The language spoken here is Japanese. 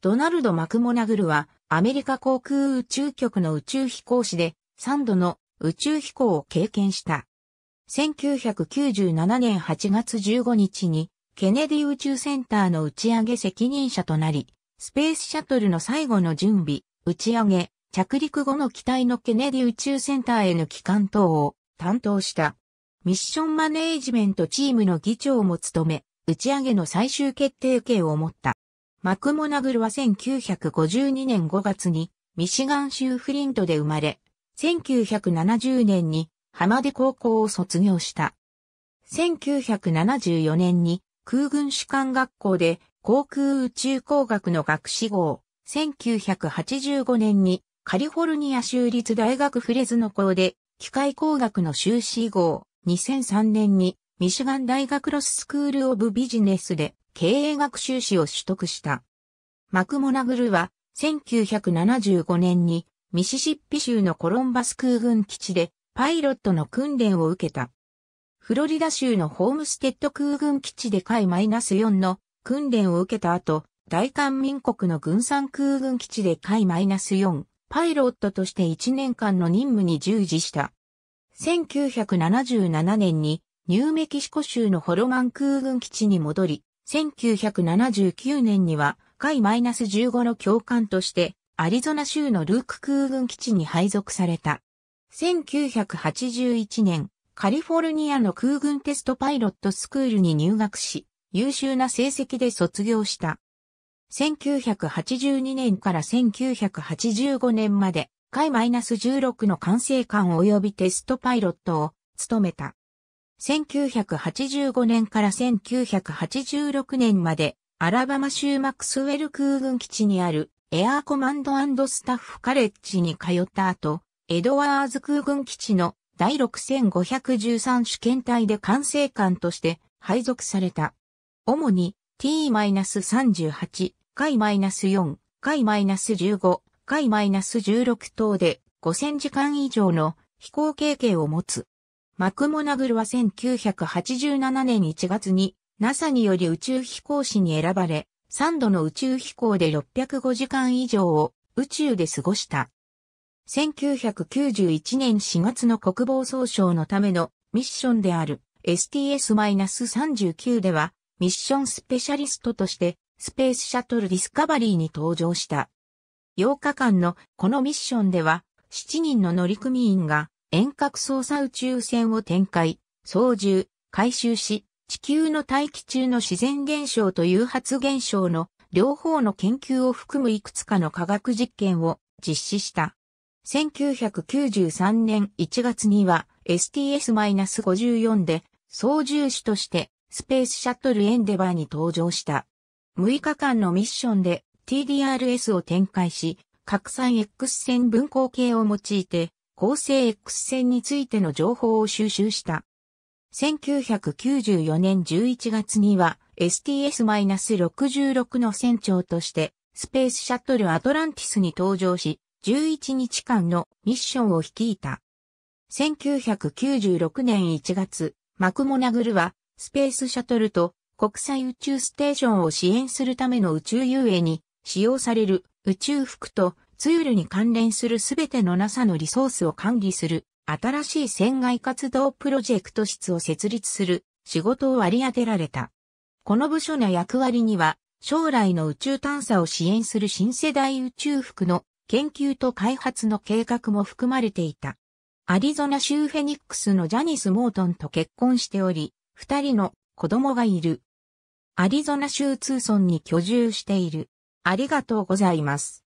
ドナルド・マクモナグルは、アメリカ航空宇宙局の宇宙飛行士で、3度の宇宙飛行を経験した。1997年8月15日に、ケネディ宇宙センターの打ち上げ責任者となり、スペースシャトルの最後の準備、打ち上げ、着陸後の機体のケネディ宇宙センターへの帰還等を担当した。ミッションマネージメントチームの議長も務め、打ち上げの最終決定権を持った。マクモナグルは1952年5月にミシガン州フリントで生まれ、1970年に浜で高校を卒業した。1974年に空軍士官学校で航空宇宙工学の学士号。1985年にカリフォルニア州立大学フレズノ校で機械工学の修士号。2003年にミシガン大学ロススクールオブビジネスで経営学修士を取得した。マクモナグルは1975年にミシシッピ州のコロンバス空軍基地でパイロットの訓練を受けた。フロリダ州のホームステッド空軍基地で海 -4 の訓練を受けた後、大韓民国の軍産空軍基地で海 -4 パイロットとして1年間の任務に従事した。1977年にニューメキシコ州のホロマン空軍基地に戻り、1979年には、海 -15 の教官として、アリゾナ州のルーク空軍基地に配属された。1981年、カリフォルニアの空軍テストパイロットスクールに入学し、優秀な成績で卒業した。1982年から1985年まで、海 -16 の管制官及びテストパイロットを務めた。1985年から1986年まで、アラバマ州マクスウェル空軍基地にあるエアーコマンドスタッフカレッジに通った後、エドワーズ空軍基地の第6513主検隊で管制官として配属された。主に T-38 回 -4 回 -15 回 -16 等で5000時間以上の飛行経験を持つマクモナグルは1987年1月に NASA により宇宙飛行士に選ばれ、3度の宇宙飛行で605時間以上を宇宙で過ごした。1991年4月の国防総省のためのミッションである STS-39 ではミッションスペシャリストとしてスペースシャトルディスカバリーに登場した。8日間のこのミッションでは7人の乗組員が遠隔操作宇宙船を展開、操縦、回収し、地球の大気中の自然現象と誘発現象の両方の研究を含むいくつかの科学実験を実施した。1993年1月には STS-54 で操縦士としてスペースシャトルエンデバーに登場した。6日間のミッションで TDRS を展開し、拡散 X 線分光計を用いて恒星 X 線についての情報を収集した。1994年11月には STS-66 の船長としてスペースシャトルアトランティスに搭乗し11日間のミッションを率いた。1996年1月、マクモナグルはスペースシャトルと国際宇宙ステーションを支援するための宇宙遊泳に使用される宇宙服とツールに関連するすべての NASA のリソースを管理する新しい船外活動プロジェクト室を設立する仕事を割り当てられた。この部署の役割には将来の宇宙探査を支援する新世代宇宙服の研究と開発の計画も含まれていた。アリゾナ州フェニックスのジャニス・モートンと結婚しており、二人の子供がいる。アリゾナ州ツーソンに居住している。ありがとうございます。